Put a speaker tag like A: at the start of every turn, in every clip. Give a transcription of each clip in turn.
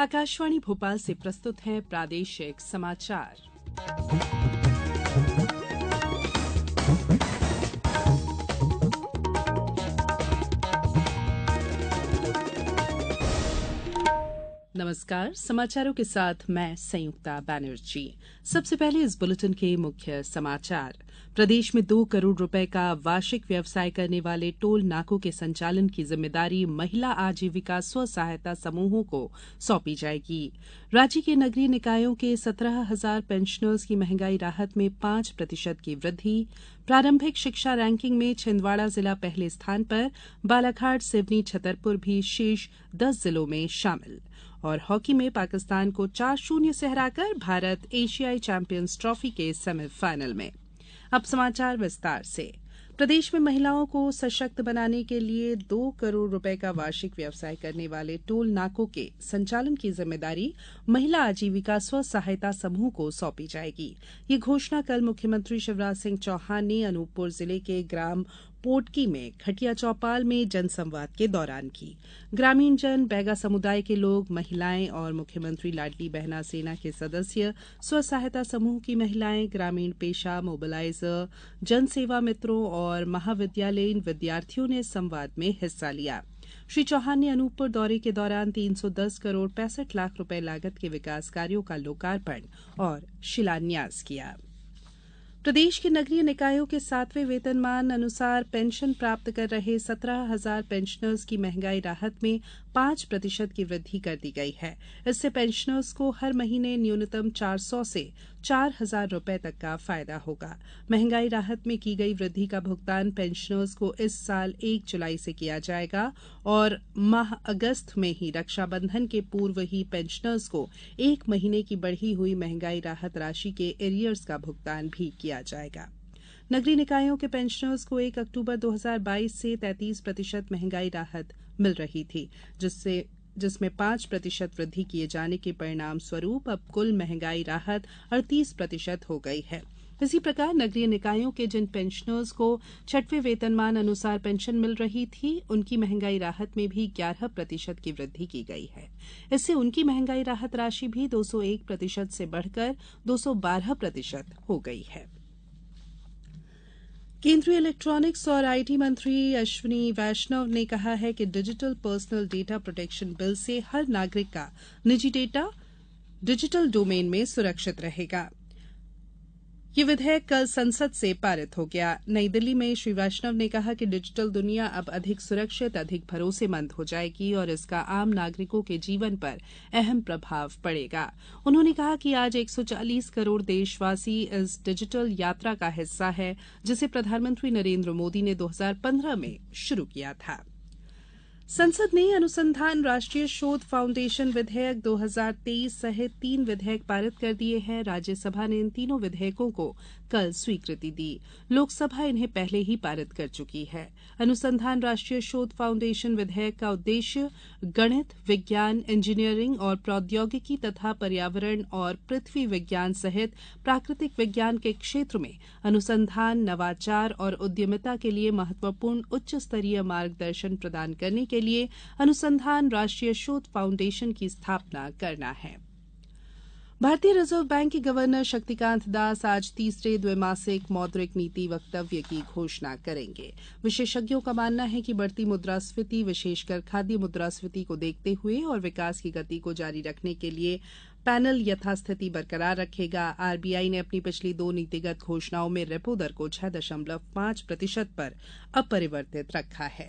A: आकाशवाणी भोपाल से प्रस्तुत हैं प्रादेशिक समाचार नमस्कार समाचारों के साथ मैं संयुक्ता बैनर्जी सबसे पहले इस बुलेटिन के मुख्य समाचार प्रदेश में दो करोड़ रूपये का वार्षिक व्यवसाय करने वाले टोल नाकों के संचालन की जिम्मेदारी महिला आजीविका स्व सहायता समूहों को सौंपी जाएगी राज्य के नगरीय निकायों के सत्रह हजार पेंशनर्स की महंगाई राहत में पांच प्रतिशत की वृद्धि प्रारंभिक शिक्षा रैंकिंग में छिंदवाड़ा जिला पहले स्थान पर बालाघाट सिवनी छतरपुर भी शीर्ष दस जिलों में शामिल और हॉकी में पाकिस्तान को चार शून्य से हराकर भारत एशियाई चैंपियंस ट्रॉफी के सेमीफाइनल में से प्रदेश में महिलाओं को सशक्त बनाने के लिए दो करोड़ रूपये का वार्षिक व्यवसाय करने वाले टोल नाकों के संचालन की जिम्मेदारी महिला आजीविका स्व सहायता समूह को सौंपी जाएगी यह घोषणा कल मुख्यमंत्री शिवराज सिंह चौहान ने अनूपपुर जिले के ग्राम पोटकी में खटिया चौपाल में जनसंवाद के दौरान की ग्रामीण जन बैगा समुदाय के लोग महिलाएं और मुख्यमंत्री लाडली बहना सेना के सदस्य स्व सहायता समूह की महिलाएं ग्रामीण पेशा मोबिलाईजर जनसेवा मित्रों और महाविद्यालयीन विद्यार्थियों ने संवाद में हिस्सा लिया श्री चौहान ने अनूपपुर दौरे के दौरान 310 करोड़ पैंसठ लाख रुपए लागत के विकास कार्यों का लोकार्पण और शिलान्यास किया पेंशन प्रदेश के नगरीय निकायों के सातवें वेतनमान अनुसार पेंशन प्राप्त कर रहे सत्रह हजार पेंशनर्स की महंगाई राहत में पांच प्रतिशत की वृद्धि कर दी गई है इससे पेंशनर्स को हर महीने न्यूनतम चार सौ से चार हजार रूपये तक का फायदा होगा महंगाई राहत में की गई वृद्धि का भुगतान पेंशनर्स को इस साल एक जुलाई से किया जाएगा और माह अगस्त में ही रक्षाबंधन के पूर्व ही पेंशनर्स को एक महीने की बढ़ी हुई महंगाई राहत राशि के एरियर्स का भुगतान भी किया जाएगा नगरीय निकायों के पेंशनर्स को एक अक्टूबर दो हजार बाईस से 33 प्रतिशत महंगाई राहत मिल रही थी जिसमें पांच प्रतिशत वृद्धि किए जाने के परिणाम स्वरूप अब कुल महंगाई राहत अड़तीस प्रतिशत हो गई है इसी प्रकार नगरीय निकायों के जिन पेंशनर्स को छठवे वेतनमान अनुसार पेंशन मिल रही थी उनकी महंगाई राहत में भी ग्यारह प्रतिशत की वृद्धि की गई है इससे उनकी महंगाई राहत राशि भी दो सौ एक प्रतिशत से बढ़कर दो सौ बारह प्रतिशत हो गई है केन्द्रीय इलेक्ट्रॉनिक्स और आईटी मंत्री अश्विनी वैष्णव ने कहा है कि digital personal data protection bill से हर नागरिक का निजी डेटा डिजिटल डोमेन में सुरक्षित रहेगा यह विधेयक कल संसद से पारित हो गया नई दिल्ली में श्री वैष्णव ने कहा कि डिजिटल दुनिया अब अधिक सुरक्षित अधिक भरोसेमंद हो जाएगी और इसका आम नागरिकों के जीवन पर अहम प्रभाव पड़ेगा उन्होंने कहा कि आज एक सौ चालीस करोड़ देशवासी इस डिजिटल यात्रा का हिस्सा है जिसे प्रधानमंत्री नरेन्द्र मोदी ने दो हजार पन्द्रह में शुरू किया था संसद ने अनुसंधान राष्ट्रीय शोध फाउंडेशन विधेयक दो हजार तेईस सहित तीन विधेयक पारित कर दिए हैं राज्यसभा ने इन तीनों विधेयकों को कल स्वीकृति दी लोकसभा इन्हें पहले ही पारित कर चुकी है अनुसंधान राष्ट्रीय शोध फाउंडेशन विधेयक का उद्देश्य गणित विज्ञान इंजीनियरिंग और प्रौद्योगिकी तथा पर्यावरण और पृथ्वी विज्ञान सहित प्राकृतिक विज्ञान के क्षेत्र में अनुसंधान नवाचार और उद्यमिता के लिए महत्वपूर्ण उच्च स्तरीय मार्गदर्शन प्रदान करने के लिए अनुसंधान राष्ट्रीय शोध फाउंडेशन की स्थापना करना है भारतीय रिजर्व बैंक के गवर्नर शक्तिकांत दास आज तीसरे द्विमासिक मौद्रिक नीति वक्तव्य की घोषणा करेंगे विशेषज्ञों का मानना है कि बढ़ती मुद्रास्फीति विशेषकर खाद्य मुद्रास्फीति को देखते हुए और विकास की गति को जारी रखने के लिए पैनल यथास्थिति बरकरार रखेगा आरबीआई ने अपनी पिछली दो नीतिगत घोषणाओं में रेपो दर को छह दशमलव पांच प्रतिशत पर अपरिवर्तित रखा है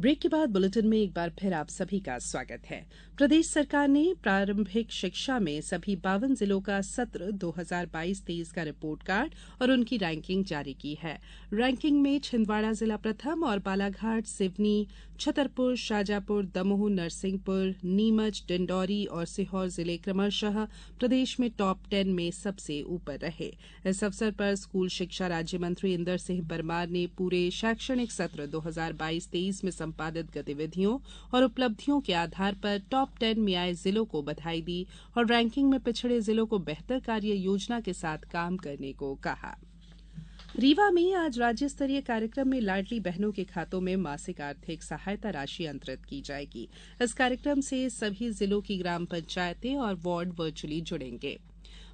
A: ब्रेक के बाद बुलेटिन में एक बार फिर आप सभी का स्वागत है प्रदेश सरकार ने प्रारंभिक शिक्षा में सभी बावन जिलों का सत्र दो हजार बाईस तेईस का रिपोर्ट कार्ड और उनकी रैंकिंग जारी की है रैंकिंग में छिंदवाड़ा जिला प्रथम और बालाघाट सिवनी छतरपुर शाजापुर दमोह नरसिंहपुर नीमच डिंडौरी और सीहोर जिले क्रमशः प्रदेश में टॉप टेन में सबसे ऊपर रहे इस अवसर पर स्कूल शिक्षा राज्य मंत्री इंदर सिंह परमार ने पूरे शैक्षणिक सत्र दो हजार बाईस तेईस में संपादित गतिविधियों और उपलब्धियों के आधार पर टॉप टेन में आए जिलों को बधाई दी और रैंकिंग में पिछड़े जिलों को बेहतर कार्य योजना के साथ काम करने को कहा रीवा में आज राज्य स्तरीय कार्यक्रम में लाडली बहनों के खातों में मासिक आर्थिक सहायता राशि अंतरित की जाएगी इस कार्यक्रम से सभी जिलों की ग्राम पंचायतें और वार्ड वर्चुअली जुड़ेंगे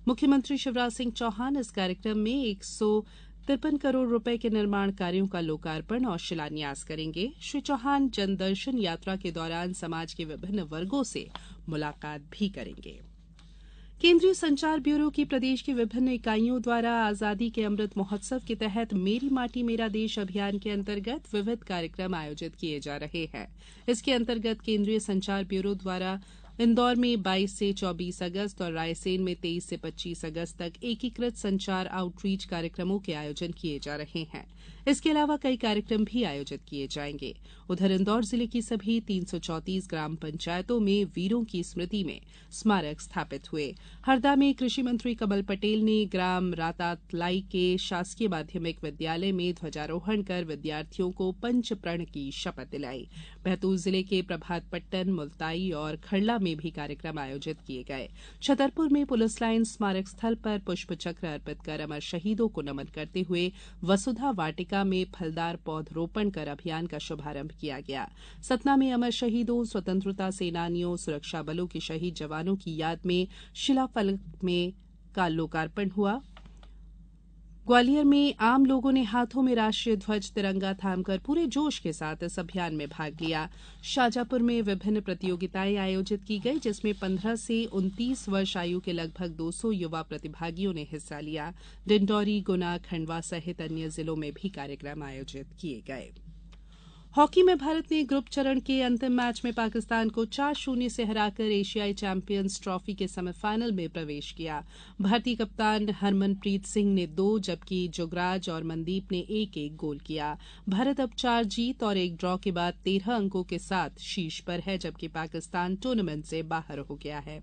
A: मुख्यमंत्री शिवराज सिंह चौहान इस कार्यक्रम में एक तिरपन करोड़ रूपये के निर्माण कार्यो का लोकार्पण और शिलान्यास करेंगे श्री चौहान जनदर्शन यात्रा के दौरान समाज के विभिन्न वर्गो से मुलाकात भी करेंगे केंद्रीय संचार ब्यूरो की प्रदेश की विभिन्न इकाइयों द्वारा आजादी के अमृत महोत्सव के तहत मेरी माटी मेरा देश अभियान के अंतर्गत विविध कार्यक्रम आयोजित किए जा रहे हैं इसके अंतर्गत केन्द्रीय संचार ब्यूरो द्वारा इंदौर में बाईस से चौबीस अगस्त और रायसेन में तेईस से पच्चीस अगस्त तक एकीकृत संचार आउटरीच कार्यक्रमों के आयोजन किये जा रहे हैं इसके अलावा कई कार्यक्रम भी आयोजित किये जायेंगे उधर इंदौर जिले की सभी तीन सौ ग्राम पंचायतों में वीरों की स्मृति में स्मारक स्थापित हुए हरदा में कृषि मंत्री कमल पटेल ने ग्राम रातातलाई के शासकीय माध्यमिक विद्यालय में ध्वजारोहण कर विद्यार्थियों को पंच प्रण की शपथ दिलाई बैतूल जिले के प्रभातपट्टन मुलताई और खरला में भी कार्यक्रम आयोजित किये गये छतरपुर में पुलिस लाइन स्मारक स्थल पर पुष्प चक्र अर्पित कर अमर शहीदों को नमन करते हुए वसुधा वाटिका में फलदार पौध रोपण कर अभियान का शुभारंभ किया गया सतना में अमर शहीदों स्वतंत्रता सेनानियों सुरक्षा बलों के शहीद जवानों की याद में में का लोकार्पण हुआ ग्वालियर में आम लोगों ने हाथों में राष्ट्रीय ध्वज तिरंगा थामकर पूरे जोश के साथ इस अभियान में भाग लिया शाजापुर में विभिन्न प्रतियोगिताएं आयोजित की गई जिसमें पन्द्रह से उन्तीस वर्ष आयु के लगभग दो सौ युवा प्रतिभागियों ने हिस्सा लिया डिंडौरी गुना खंडवा सहित अन्य जिलों में भी कार्यक्रम आयोजित किये गये हॉकी में भारत ने ग्रुप चरण के अंतिम मैच में पाकिस्तान को चार शून्य से हराकर एशियाई चैंपियंस ट्रॉफी के सेमीफाइनल में प्रवेश किया भारतीय कप्तान हरमनप्रीत सिंह ने दो जबकि जुगराज और मनदीप ने एक एक गोल किया भारत अब चार जीत और एक ड्रॉ के बाद तेरह अंकों के साथ शीर्ष पर है जबकि पाकिस्तान टूर्नामेंट से बाहर हो गया है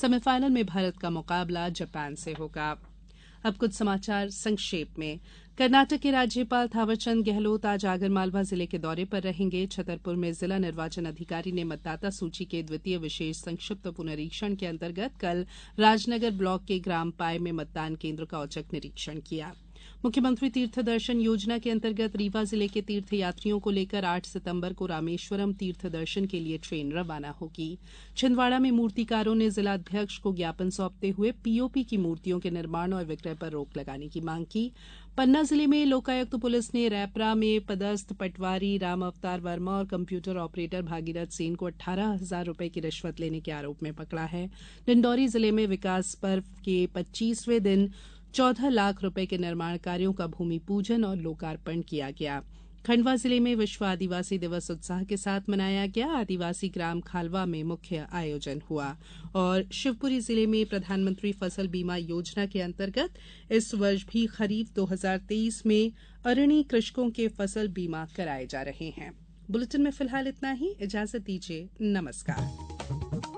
A: सेमीफाइनल में भारत का मुकाबला जापान से होगा अब कुछ समाचार संक्षेप में कर्नाटक के राज्यपाल थावरचंद गहलोत आज आगरमालवा जिले के दौरे पर रहेंगे छतरपुर में जिला निर्वाचन अधिकारी ने मतदाता सूची के द्वितीय विशेष संक्षिप्त पुनरीक्षण के अंतर्गत कल राजनगर ब्लॉक के ग्राम पाय में मतदान केन्द्र का औचक निरीक्षण किया गया मुख्यमंत्री तीर्थ दर्शन योजना के अंतर्गत रीवा जिले के तीर्थयात्रियों को लेकर आठ सितम्बर को रामेश्वरम तीर्थ दर्शन के लिए ट्रेन रवाना होगी छिंदवाड़ा में मूर्तिकारों ने जिलाध्यक्ष को ज्ञापन सौंपते हुए पीओपी की मूर्तियों के निर्माण और विक्रय पर रोक लगाने की मांग की पन्ना जिले में लोकायुक्त पुलिस ने रैपरा में पदस्थ पटवारी राम अवतार वर्मा और कंप्यूटर ऑपरेटर भागीरथ सेन को अठारह हजार रूपये की रिश्वत लेने के आरोप में पकड़ा है डिंडौरी जिले में विकास पर्व के पच्चीसवें दिन चौदह लाख रूपये के निर्माण कार्यो का भूमि पूजन और लोकार्पण किया गया खंडवा जिले में विश्व आदिवासी दिवस उत्साह के साथ मनाया गया आदिवासी ग्राम खालवा में मुख्य आयोजन हुआ और शिवपुरी जिले में प्रधानमंत्री फसल बीमा योजना के अंतर्गत इस वर्ष भी खरीफ 2023 में अरणी कृषकों के फसल बीमा कराये जा रहे हैं बुलेटिन में फिलहाल इतना ही इजाजत दीजिए नमस्कार